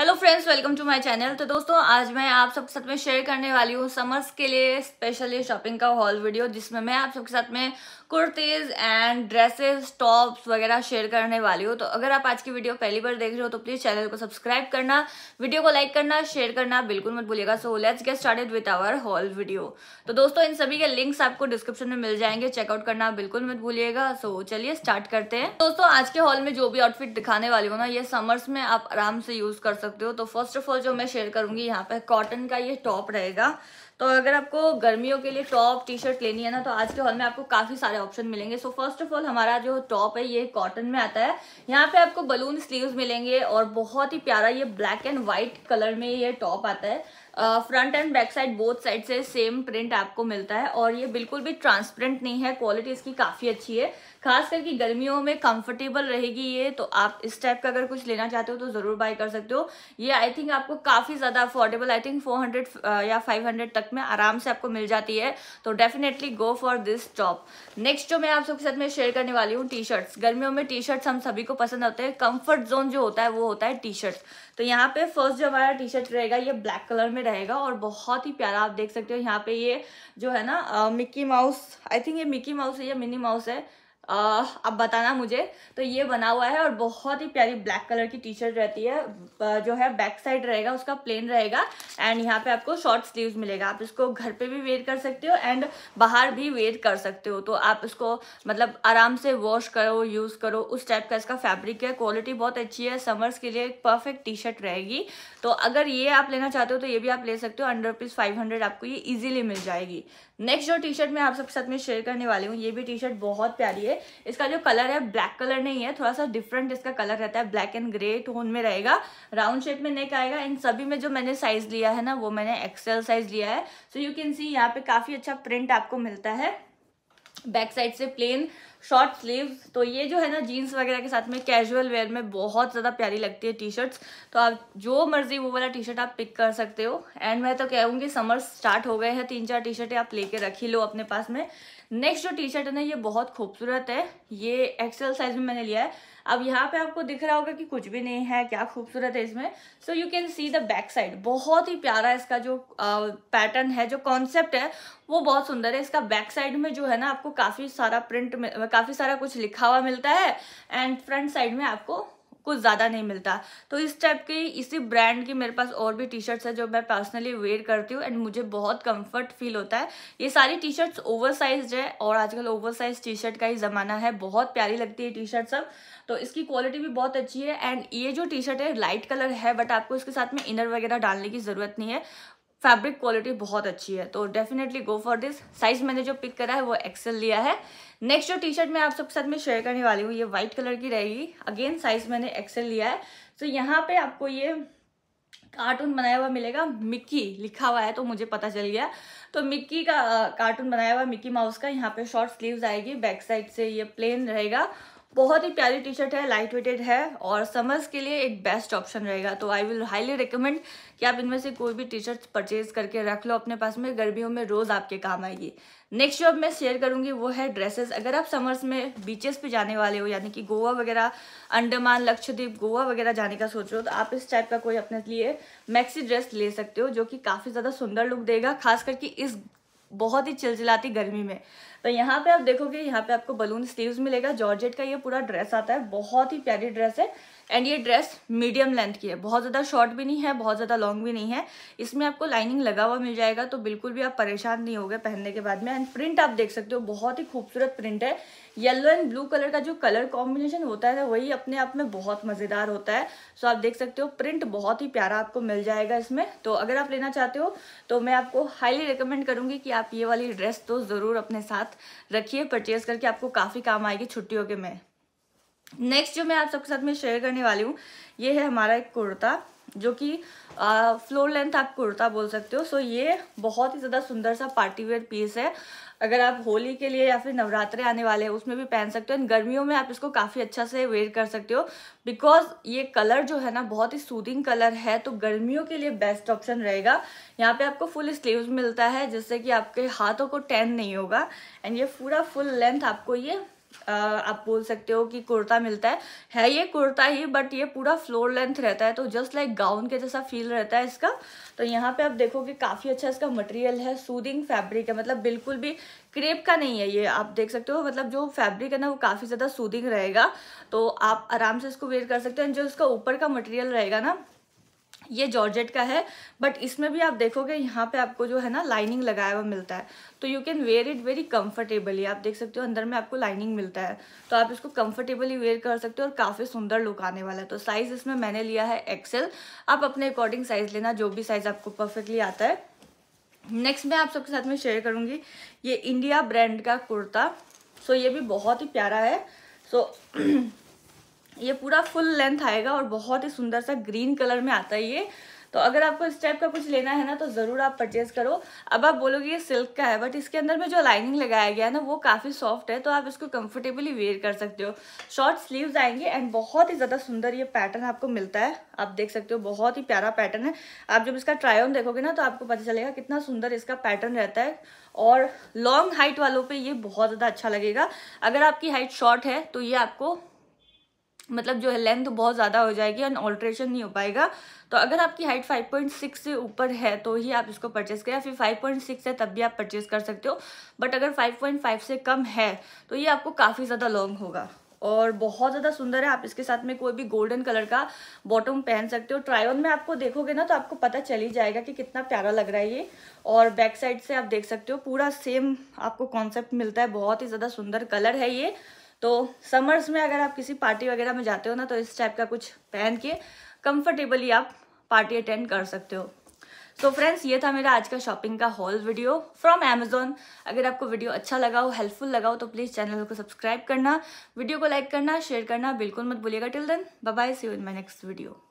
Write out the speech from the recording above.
hello friends welcome to my channel तो दोस्तों आज मैं आप सबके साथ में शेयर करने वाली हूँ समर्स के लिए स्पेशली शॉपिंग का हॉल वीडियो जिसमें मैं आप सबके साथ में कुर्तीज़ एंड ड्रेसेस टॉप्स वगैरह शेयर करने वाली हो तो अगर आप आज की वीडियो पहली बार देख रहे हो तो प्लीज़ चैनल को सब्सक्राइब करना वीडियो को लाइक करना शेयर करना बिल्कुल मत भूलिएगा so let's get started with our haul video तो दोस्तों इन सभी के लिंक्स आपको डिस्क्रिप्शन में मिल जाएंगे चेकआउट करना बिल्कुल मत भूलिएगा सो चलिए स्टार्ट करते हैं दोस्तों आज के हॉल में जो भी आउटफिट दिखाने वाली हो ना ये समर्स में आप आराम से यूज़ कर सकते हो तो फर्स्ट ऑफ ऑल जो मैं शेयर करूंगी यहाँ पे कॉटन का ये टॉप रहेगा तो अगर आपको गर्मियों के लिए टॉप टी शर्ट लेनी है ना तो आज के हॉल में आपको काफ़ी सारे ऑप्शन मिलेंगे सो फर्स्ट ऑफ ऑल हमारा जो टॉप है ये कॉटन में आता है यहाँ पे आपको बलून स्लीव्स मिलेंगे और बहुत ही प्यारा ये ब्लैक एंड व्हाइट कलर में ये टॉप आता है front and back side both side से सेम प्रिंट आपको मिलता है और ये बिल्कुल भी ट्रांसपेरेंट नहीं है क्वालिटी इसकी काफ़ी अच्छी है खास करके गर्मियों में कंफर्टेबल रहेगी ये तो आप इस टाइप का अगर कुछ लेना चाहते हो तो ज़रूर बाय कर सकते हो ये आई थिंक आपको काफ़ी ज़्यादा अफोर्डेबल आई थिंक 400 या 500 तक में आराम से आपको मिल जाती है तो definitely go for this top next जो मैं आप सबके साथ में शेयर करने वाली हूँ टी शर्ट्स गर्मियों में टी शर्ट्स हम सभी को पसंद होते हैं कम्फर्ट जोन जो होता है वो होता है टी शर्ट तो यहाँ पे फर्स्ट जो हमारा टी शर्ट रहेगा ये ब्लैक कलर में रहेगा और बहुत ही प्यारा आप देख सकते हो यहाँ पे ये जो है ना मिक्की माउस आई थिंक ये मिक्की माउस है या मिनी माउस है अब बताना मुझे तो ये बना हुआ है और बहुत ही प्यारी ब्लैक कलर की टी शर्ट रहती है जो है बैक साइड रहेगा उसका प्लेन रहेगा एंड यहाँ पे आपको शॉर्ट स्लीव्स मिलेगा आप इसको घर पे भी वेयर कर सकते हो एंड बाहर भी वेयर कर सकते हो तो आप इसको मतलब आराम से वॉश करो यूज़ करो उस टाइप का इसका फैब्रिक है क्वालिटी बहुत अच्छी है समर्स के लिए एक परफेक्ट टी शर्ट रहेगी तो अगर ये आप लेना चाहते हो तो ये भी आप ले सकते हो अंडर रुपीज़ फाइव आपको ये ईजिली मिल जाएगी नेक्स्ट जो टी शर्ट मैं आप सबके साथ में शेयर करने वाली हूँ ये भी टी शर्ट बहुत प्यारी है इसका जो कलर है ब्लैक कलर नहीं है थोड़ा सा डिफरेंट इसका कलर रहता है ब्लैक एंड ग्रे टोन में रहेगा राउंड शेप में नेक आएगा इन सभी में जो मैंने साइज लिया है ना वो मैंने एक्सेल साइज लिया है सो यू कैन सी यहाँ पे काफ़ी अच्छा प्रिंट आपको मिलता है बैक साइड से प्लेन शॉर्ट स्लीव तो ये जो है ना जीन्स वगैरह के साथ में कैजुअल वेयर में बहुत ज़्यादा प्यारी लगती है टी शर्ट्स तो आप जो मर्जी वो वाला टी शर्ट आप पिक कर सकते हो एंड मैं तो कहूँगी समर स्टार्ट हो गए हैं तीन चार टी शर्टें आप लेके रख ही लो अपने पास में नेक्स्ट जो टी शर्ट है ना ये बहुत खूबसूरत है ये एक्सेल साइज में मैंने लिया है अब यहाँ पे आपको दिख रहा होगा कि कुछ भी नहीं है क्या खूबसूरत है इसमें so you can see the back side बहुत ही प्यारा इसका जो पैटर्न है जो कॉन्सेप्ट है वो बहुत सुंदर है इसका बैक साइड में जो है ना आपको काफ़ी सारा प्रिंट काफ़ी सारा कुछ लिखा हुआ मिलता है एंड फ्रंट साइड में आपको कुछ ज़्यादा नहीं मिलता तो इस टाइप के इसी ब्रांड की मेरे पास और भी टी शर्ट्स है जो मैं पर्सनली वेयर करती हूँ एंड मुझे बहुत कंफर्ट फील होता है ये सारी टी शर्ट्स ओवर साइज है और आजकल ओवर साइज टी शर्ट का ही ज़माना है बहुत प्यारी लगती है टी शर्ट सब तो इसकी क्वालिटी भी बहुत अच्छी है एंड ये जो टी शर्ट है लाइट कलर है बट आपको इसके साथ में इनर वगैरह डालने की ज़रूरत नहीं है फैब्रिक क्वालिटी बहुत अच्छी है तो definitely go for this size मैंने जो पिक करा है वो एक्सेल लिया है नेक्स्ट जो टी शर्ट मैं आप सबके साथ में शेयर करने वाली हूँ ये व्हाइट कलर की रहेगी अगेन साइज मैंने एक्सेल लिया है तो so, यहाँ पे आपको ये कार्टून बनाया हुआ मिलेगा मिक्की लिखा हुआ है तो मुझे पता चल गया तो मिक्की का कार्टून बनाया हुआ मिक्की माउस का यहाँ पे शॉर्ट स्लीव्स आएगी बैक साइड से ये प्लेन रहेगा बहुत ही प्यारी टी शर्ट है लाइट वेटेड है और समर्स के लिए एक बेस्ट ऑप्शन रहेगा तो आई विल हाईली रिकमेंड कि आप इनमें से कोई भी टी शर्ट परचेज करके रख लो अपने पास में गर्मियों में रोज़ आपके काम आएगी नेक्स्ट जो अब मैं शेयर करूंगी वो है ड्रेसेस अगर आप समर्स में बीचेस पे जाने वाले हो यानी कि गोवा वगैरह अंडमान लक्षद्वीप गोवा वगैरह जाने का सोच रहे हो तो आप इस टाइप का कोई अपने लिए मैक्सी ड्रेस ले सकते हो जो कि काफ़ी ज़्यादा सुंदर लुक देगा खास करके इस बहुत ही चिलचिलाती गर्मी में तो यहाँ पे आप देखोगे यहाँ पे आपको बलून स्लीव्स मिलेगा जॉर्जेट का ये पूरा ड्रेस आता है बहुत ही प्यारी ड्रेस है एंड ये ड्रेस मीडियम लेंथ की है बहुत ज़्यादा शॉर्ट भी नहीं है बहुत ज़्यादा लॉन्ग भी नहीं है इसमें आपको लाइनिंग लगा हुआ मिल जाएगा तो बिल्कुल भी आप परेशान नहीं होगे पहनने के बाद में एंड प्रिंट आप देख सकते हो बहुत ही खूबसूरत प्रिंट है येलो एंड ब्लू कलर का जो कलर कॉम्बिनेशन होता है वही अपने आप में बहुत मज़ेदार होता है सो आप देख सकते हो प्रिंट बहुत ही प्यारा आपको मिल जाएगा इसमें तो अगर आप लेना चाहते हो तो मैं आपको हाईली रिकमेंड करूँगी कि आप ये वाली ड्रेस तो ज़रूर अपने साथ रखिए परचेज़ करके आपको काफ़ी काम आएगी छुट्टियों के में नेक्स्ट जो मैं आप सबके साथ में शेयर करने वाली हूँ ये है हमारा एक कुर्ता जो कि फ्लोर लेंथ आप कुर्ता बोल सकते हो सो ये बहुत ही ज़्यादा सुंदर सा पार्टी वेयर पीस है अगर आप होली के लिए या फिर नवरात्रे आने वाले हैं उसमें भी पहन सकते हो एंड गर्मियों में आप इसको काफ़ी अच्छा से वेयर कर सकते हो बिकॉज ये कलर जो है ना बहुत ही सूदिंग कलर है तो गर्मियों के लिए बेस्ट ऑप्शन रहेगा यहाँ पे आपको फुल स्लीव्स मिलता है जिससे कि आपके हाथों को टैन नहीं होगा एंड ये पूरा फुल लेंथ आपको ये आप बोल सकते हो कि कुर्ता मिलता है है ये कुर्ता ही बट ये पूरा फ्लोर लेंथ रहता है तो जस्ट लाइक गाउन के जैसा फील रहता है इसका तो यहाँ पे आप देखोगे काफ़ी अच्छा इसका मटेरियल है सूदिंग फैब्रिक है मतलब बिल्कुल भी क्रेप का नहीं है ये आप देख सकते हो मतलब जो फैब्रिक है ना वो काफ़ी ज़्यादा सूदिंग रहेगा तो आप आराम से इसको वेयर कर सकते हो जो इसका ऊपर का मटेरियल रहेगा ना ये जॉर्जेट का है बट इसमें भी आप देखोगे यहाँ पे आपको जो है ना लाइनिंग लगाया हुआ मिलता है तो you can wear it very comfortably आप देख सकते हो अंदर में आपको लाइनिंग मिलता है तो आप इसको कम्फर्टेबली वेयर कर सकते हो और काफ़ी सुंदर लुक आने वाला है तो साइज़ इसमें मैंने लिया है एक्सेल आप अपने अकॉर्डिंग साइज़ लेना जो भी साइज़ आपको परफेक्टली आता है नेक्स्ट मैं आप सबके साथ में शेयर करूँगी ये इंडिया ब्रांड का कुर्ता सो so, ये भी बहुत ही प्यारा है सो so, ये पूरा फुल लेंथ आएगा और बहुत ही सुंदर सा ग्रीन कलर में आता है ये तो अगर आपको इस टाइप का कुछ लेना है ना तो ज़रूर आप परचेज़ करो अब आप बोलोगे ये सिल्क का है बट इसके अंदर में जो लाइनिंग लगाया गया है ना वो काफ़ी सॉफ्ट है तो आप इसको कंफर्टेबली वेयर कर सकते हो शॉर्ट स्लीव्स आएंगे एंड बहुत ही ज़्यादा सुंदर ये पैटर्न आपको मिलता है आप देख सकते हो बहुत ही प्यारा पैटर्न है आप जब इसका ट्राई ऑन देखोगे ना तो आपको पता चलेगा कितना सुंदर इसका पैटर्न रहता है और लॉन्ग हाइट वालों पर ये बहुत ज़्यादा अच्छा लगेगा अगर आपकी हाइट शॉर्ट है तो ये आपको मतलब जो है लेंथ बहुत ज़्यादा हो जाएगी एंड ऑल्ट्रेशन नहीं हो पाएगा तो अगर आपकी हाइट 5.6 से ऊपर है तो ही आप इसको परचेस करें या फिर 5.6 है तब भी आप परचेस कर सकते हो बट अगर 5.5 से कम है तो ये आपको काफ़ी ज़्यादा लॉन्ग होगा और बहुत ज़्यादा सुंदर है आप इसके साथ में कोई भी गोल्डन कलर का बॉटम पहन सकते हो ट्राई ऑन में आपको देखोगे ना तो आपको पता चल ही जाएगा कि कितना प्यारा लग रहा है ये और बैक साइड से आप देख सकते हो पूरा सेम आपको कॉन्सेप्ट मिलता है बहुत ही ज़्यादा सुंदर कलर है ये तो समर्स में अगर आप किसी पार्टी वगैरह में जाते हो ना तो इस टाइप का कुछ पहन के कंफर्टेबली आप पार्टी अटेंड कर सकते हो तो so फ्रेंड्स ये था मेरा आज का शॉपिंग का हॉल वीडियो फ्रॉम अमेजोन अगर आपको वीडियो अच्छा लगा हो हेल्पफुल लगा हो तो प्लीज़ चैनल को सब्सक्राइब करना वीडियो को लाइक करना शेयर करना बिल्कुल मत भूलिएगा till then bye see you in my next video